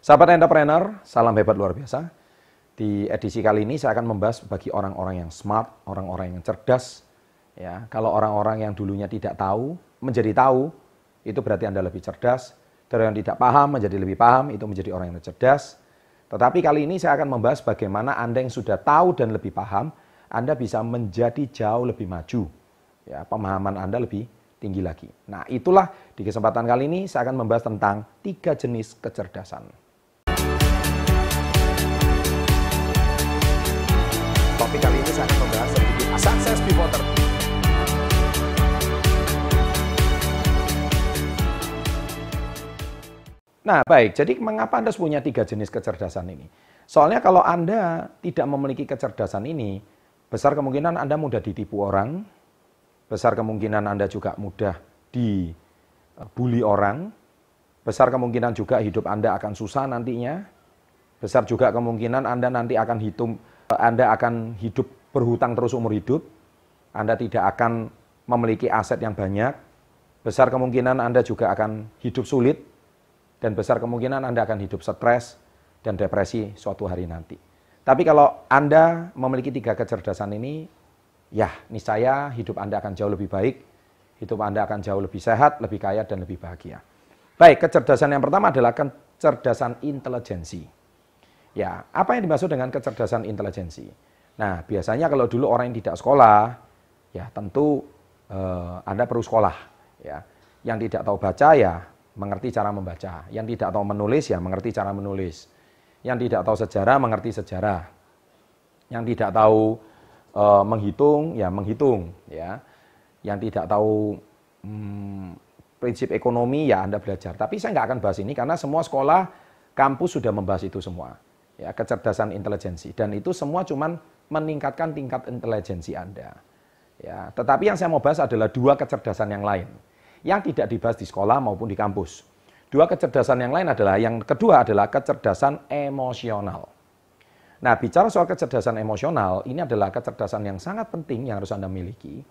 Sahabat entrepreneur, salam hebat luar biasa. Di edisi kali ini saya akan membahas bagi orang-orang yang smart, orang-orang yang cerdas. Ya, kalau orang-orang yang dulunya tidak tahu menjadi tahu, itu berarti Anda lebih cerdas. Dari yang tidak paham menjadi lebih paham, itu menjadi orang yang cerdas. Tetapi kali ini saya akan membahas bagaimana Anda yang sudah tahu dan lebih paham, Anda bisa menjadi jauh lebih maju. Ya, pemahaman Anda lebih tinggi lagi. Nah, itulah di kesempatan kali ini saya akan membahas tentang tiga jenis kecerdasan. tapi kali ini saya akan membahas sedikit sukses pivoter. Nah, baik. Jadi mengapa Anda punya tiga jenis kecerdasan ini? Soalnya kalau Anda tidak memiliki kecerdasan ini, besar kemungkinan Anda mudah ditipu orang, besar kemungkinan Anda juga mudah dibully orang, besar kemungkinan juga hidup Anda akan susah nantinya, besar juga kemungkinan Anda nanti akan hitung anda akan hidup berhutang terus umur hidup, Anda tidak akan memiliki aset yang banyak, besar kemungkinan Anda juga akan hidup sulit, dan besar kemungkinan Anda akan hidup stres dan depresi suatu hari nanti. Tapi kalau Anda memiliki tiga kecerdasan ini, ya niscaya hidup Anda akan jauh lebih baik, hidup Anda akan jauh lebih sehat, lebih kaya, dan lebih bahagia. Baik, kecerdasan yang pertama adalah kecerdasan intelijensi. Ya, apa yang dimaksud dengan kecerdasan intelijensi? Nah, biasanya kalau dulu orang yang tidak sekolah, ya tentu eh, Anda perlu sekolah. Ya. Yang tidak tahu baca ya mengerti cara membaca. Yang tidak tahu menulis ya mengerti cara menulis. Yang tidak tahu sejarah mengerti sejarah. Yang tidak tahu eh, menghitung ya menghitung. Ya. Yang tidak tahu hmm, prinsip ekonomi ya Anda belajar. Tapi saya nggak akan bahas ini karena semua sekolah kampus sudah membahas itu semua ya kecerdasan intelijensi dan itu semua cuman meningkatkan tingkat intelijensi Anda. Ya, tetapi yang saya mau bahas adalah dua kecerdasan yang lain yang tidak dibahas di sekolah maupun di kampus. Dua kecerdasan yang lain adalah yang kedua adalah kecerdasan emosional. Nah, bicara soal kecerdasan emosional, ini adalah kecerdasan yang sangat penting yang harus Anda miliki.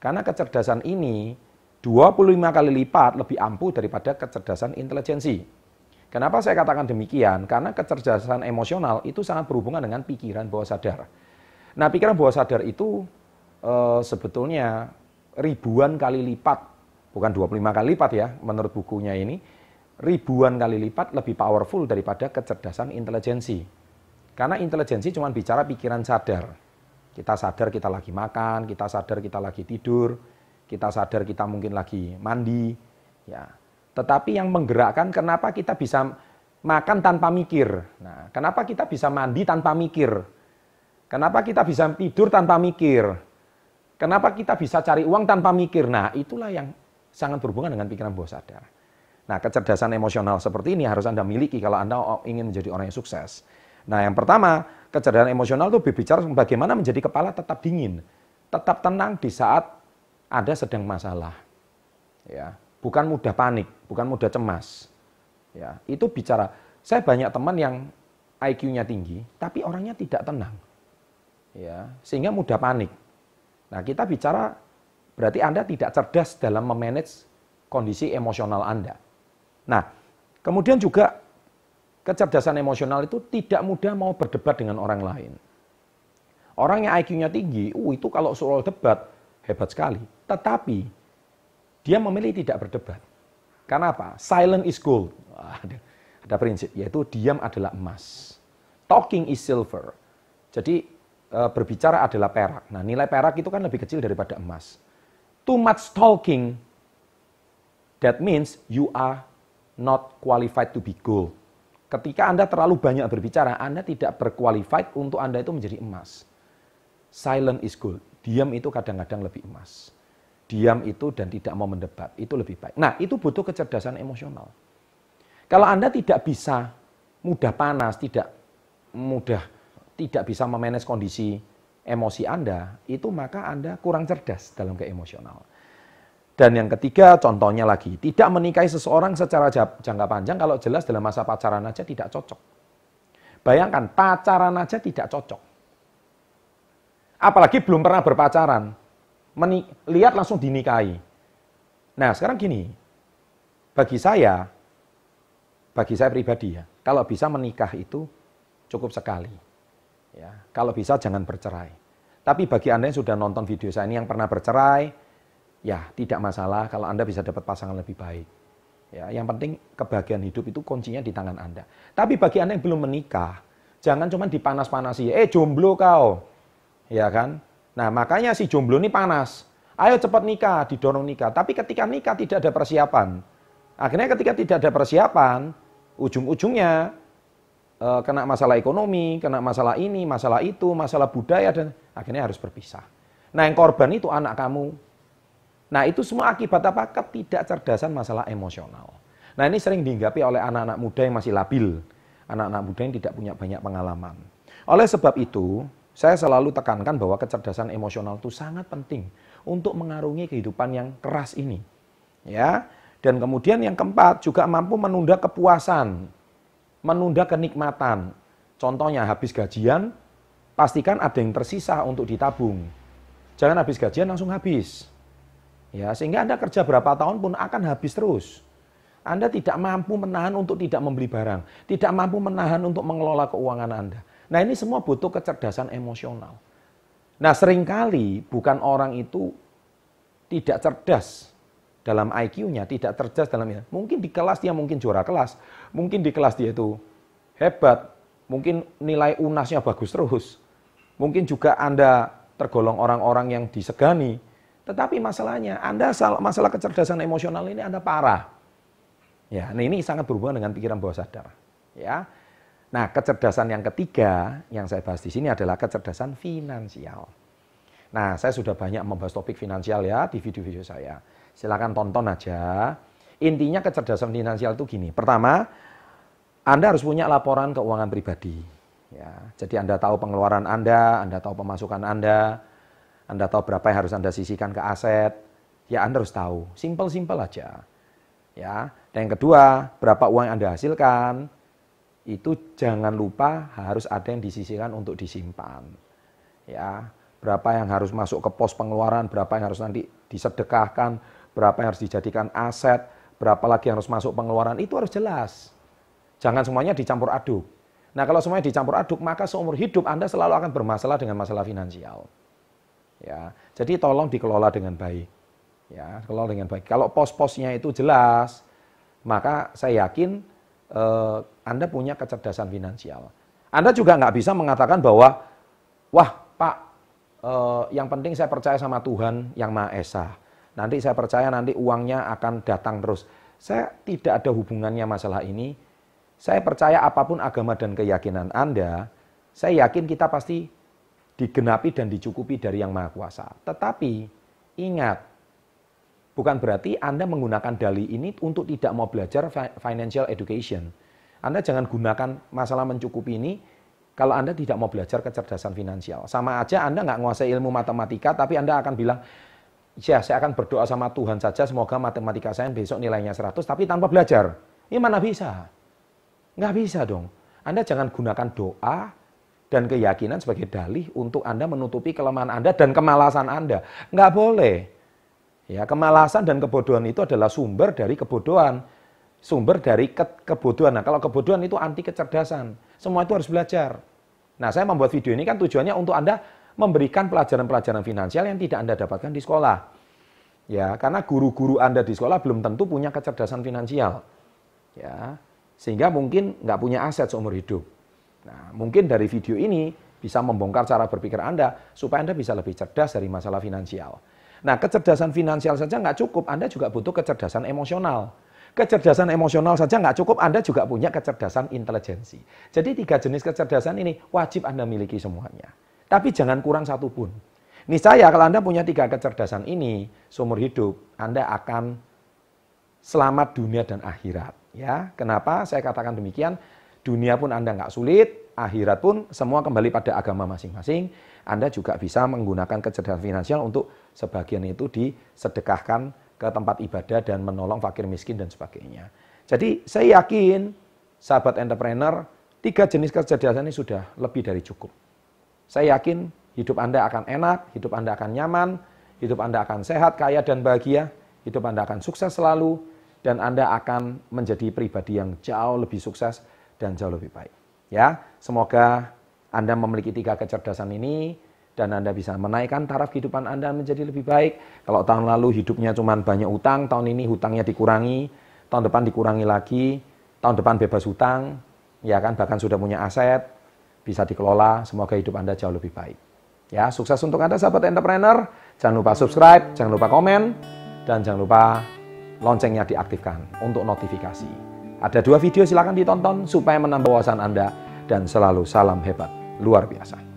Karena kecerdasan ini 25 kali lipat lebih ampuh daripada kecerdasan intelijensi. Kenapa saya katakan demikian? Karena kecerdasan emosional itu sangat berhubungan dengan pikiran bawah sadar. Nah, pikiran bawah sadar itu e, sebetulnya ribuan kali lipat, bukan 25 kali lipat ya, menurut bukunya ini, ribuan kali lipat lebih powerful daripada kecerdasan intelijensi. Karena intelijensi cuma bicara pikiran sadar. Kita sadar kita lagi makan, kita sadar kita lagi tidur, kita sadar kita mungkin lagi mandi, ya tetapi yang menggerakkan kenapa kita bisa makan tanpa mikir. Nah, kenapa kita bisa mandi tanpa mikir? Kenapa kita bisa tidur tanpa mikir? Kenapa kita bisa cari uang tanpa mikir? Nah, itulah yang sangat berhubungan dengan pikiran bawah sadar. Nah, kecerdasan emosional seperti ini harus Anda miliki kalau Anda ingin menjadi orang yang sukses. Nah, yang pertama, kecerdasan emosional itu berbicara bagaimana menjadi kepala tetap dingin, tetap tenang di saat ada sedang masalah. Ya, bukan mudah panik, bukan mudah cemas. Ya, itu bicara. Saya banyak teman yang IQ-nya tinggi, tapi orangnya tidak tenang. Ya, sehingga mudah panik. Nah, kita bicara berarti Anda tidak cerdas dalam memanage kondisi emosional Anda. Nah, kemudian juga kecerdasan emosional itu tidak mudah mau berdebat dengan orang lain. Orang yang IQ-nya tinggi, uh, itu kalau soal debat hebat sekali. Tetapi dia memilih tidak berdebat. Karena apa? Silent is gold. Ada, ada prinsip, yaitu diam adalah emas. Talking is silver. Jadi e, berbicara adalah perak. Nah nilai perak itu kan lebih kecil daripada emas. Too much talking, that means you are not qualified to be gold. Ketika Anda terlalu banyak berbicara, Anda tidak berqualified untuk Anda itu menjadi emas. Silent is gold. Diam itu kadang-kadang lebih emas diam itu dan tidak mau mendebat. Itu lebih baik. Nah, itu butuh kecerdasan emosional. Kalau Anda tidak bisa mudah panas, tidak mudah tidak bisa memanage kondisi emosi Anda, itu maka Anda kurang cerdas dalam keemosional. Dan yang ketiga, contohnya lagi, tidak menikahi seseorang secara jangka panjang kalau jelas dalam masa pacaran aja tidak cocok. Bayangkan, pacaran aja tidak cocok. Apalagi belum pernah berpacaran, lihat langsung dinikahi. Nah, sekarang gini. Bagi saya bagi saya pribadi ya, kalau bisa menikah itu cukup sekali. Ya, kalau bisa jangan bercerai. Tapi bagi Anda yang sudah nonton video saya ini yang pernah bercerai, ya tidak masalah kalau Anda bisa dapat pasangan lebih baik. Ya, yang penting kebahagiaan hidup itu kuncinya di tangan Anda. Tapi bagi Anda yang belum menikah, jangan cuma dipanas-panasi, eh jomblo kau. Ya kan? Nah, makanya si jomblo ini panas. Ayo cepat nikah, didorong nikah. Tapi ketika nikah tidak ada persiapan. Akhirnya ketika tidak ada persiapan, ujung-ujungnya e, kena masalah ekonomi, kena masalah ini, masalah itu, masalah budaya dan akhirnya harus berpisah. Nah, yang korban itu anak kamu. Nah, itu semua akibat apa? Ketidakcerdasan masalah emosional. Nah, ini sering dihinggapi oleh anak-anak muda yang masih labil, anak-anak muda yang tidak punya banyak pengalaman. Oleh sebab itu, saya selalu tekankan bahwa kecerdasan emosional itu sangat penting untuk mengarungi kehidupan yang keras ini. Ya. Dan kemudian yang keempat juga mampu menunda kepuasan, menunda kenikmatan. Contohnya habis gajian pastikan ada yang tersisa untuk ditabung. Jangan habis gajian langsung habis. Ya, sehingga Anda kerja berapa tahun pun akan habis terus. Anda tidak mampu menahan untuk tidak membeli barang, tidak mampu menahan untuk mengelola keuangan Anda Nah ini semua butuh kecerdasan emosional. Nah seringkali bukan orang itu tidak cerdas dalam IQ-nya, tidak cerdas dalam ini. Mungkin di kelas dia mungkin juara kelas, mungkin di kelas dia itu hebat, mungkin nilai UNASnya bagus terus. Mungkin juga Anda tergolong orang-orang yang disegani. Tetapi masalahnya, Anda masalah kecerdasan emosional ini Anda parah. Ya, nah ini sangat berhubungan dengan pikiran bawah sadar. Ya, Nah, kecerdasan yang ketiga yang saya bahas di sini adalah kecerdasan finansial. Nah, saya sudah banyak membahas topik finansial ya di video-video saya. Silahkan tonton aja. Intinya kecerdasan finansial itu gini. Pertama, Anda harus punya laporan keuangan pribadi. Ya, jadi Anda tahu pengeluaran Anda, Anda tahu pemasukan Anda, Anda tahu berapa yang harus Anda sisihkan ke aset. Ya, Anda harus tahu. Simple-simple aja. Ya. Dan yang kedua, berapa uang yang Anda hasilkan, itu jangan lupa harus ada yang disisihkan untuk disimpan. Ya, berapa yang harus masuk ke pos pengeluaran, berapa yang harus nanti disedekahkan, berapa yang harus dijadikan aset, berapa lagi yang harus masuk pengeluaran, itu harus jelas. Jangan semuanya dicampur aduk. Nah, kalau semuanya dicampur aduk, maka seumur hidup Anda selalu akan bermasalah dengan masalah finansial. Ya, jadi tolong dikelola dengan baik. Ya, kelola dengan baik. Kalau pos-posnya itu jelas, maka saya yakin eh, Anda punya kecerdasan finansial. Anda juga nggak bisa mengatakan bahwa, wah Pak, eh, yang penting saya percaya sama Tuhan Yang Maha Esa. Nanti saya percaya nanti uangnya akan datang terus. Saya tidak ada hubungannya masalah ini. Saya percaya apapun agama dan keyakinan Anda, saya yakin kita pasti digenapi dan dicukupi dari Yang Maha Kuasa. Tetapi ingat, Bukan berarti Anda menggunakan dalih ini untuk tidak mau belajar financial education. Anda jangan gunakan masalah mencukupi ini kalau Anda tidak mau belajar kecerdasan finansial. Sama aja Anda nggak menguasai ilmu matematika, tapi Anda akan bilang, ya saya akan berdoa sama Tuhan saja, semoga matematika saya besok nilainya 100, tapi tanpa belajar. Ini mana bisa? Nggak bisa dong. Anda jangan gunakan doa, dan keyakinan sebagai dalih untuk Anda menutupi kelemahan Anda dan kemalasan Anda. Nggak boleh. Ya, kemalasan dan kebodohan itu adalah sumber dari kebodohan. Sumber dari ke kebodohan. Nah, kalau kebodohan itu anti kecerdasan. Semua itu harus belajar. Nah, saya membuat video ini kan tujuannya untuk Anda memberikan pelajaran-pelajaran finansial yang tidak Anda dapatkan di sekolah. Ya, karena guru-guru Anda di sekolah belum tentu punya kecerdasan finansial. Ya, sehingga mungkin nggak punya aset seumur hidup. Nah, mungkin dari video ini bisa membongkar cara berpikir Anda supaya Anda bisa lebih cerdas dari masalah finansial. Nah, kecerdasan finansial saja nggak cukup, Anda juga butuh kecerdasan emosional. Kecerdasan emosional saja nggak cukup, Anda juga punya kecerdasan intelijensi. Jadi tiga jenis kecerdasan ini wajib Anda miliki semuanya. Tapi jangan kurang satu pun. saya kalau Anda punya tiga kecerdasan ini seumur hidup, Anda akan selamat dunia dan akhirat. Ya, kenapa saya katakan demikian? Dunia pun Anda nggak sulit, akhirat pun semua kembali pada agama masing-masing. Anda juga bisa menggunakan kecerdasan finansial untuk sebagian itu disedekahkan ke tempat ibadah dan menolong fakir miskin dan sebagainya. Jadi saya yakin sahabat entrepreneur, tiga jenis kecerdasan ini sudah lebih dari cukup. Saya yakin hidup Anda akan enak, hidup Anda akan nyaman, hidup Anda akan sehat, kaya dan bahagia, hidup Anda akan sukses selalu, dan Anda akan menjadi pribadi yang jauh lebih sukses dan jauh lebih baik. Ya, semoga Anda memiliki tiga kecerdasan ini dan Anda bisa menaikkan taraf kehidupan Anda menjadi lebih baik. Kalau tahun lalu hidupnya cuma banyak utang, tahun ini hutangnya dikurangi, tahun depan dikurangi lagi, tahun depan bebas hutang, ya kan bahkan sudah punya aset, bisa dikelola, semoga hidup Anda jauh lebih baik. Ya, sukses untuk Anda sahabat entrepreneur. Jangan lupa subscribe, jangan lupa komen dan jangan lupa loncengnya diaktifkan untuk notifikasi. Ada dua video silahkan ditonton supaya menambah wawasan Anda dan selalu salam hebat luar biasa.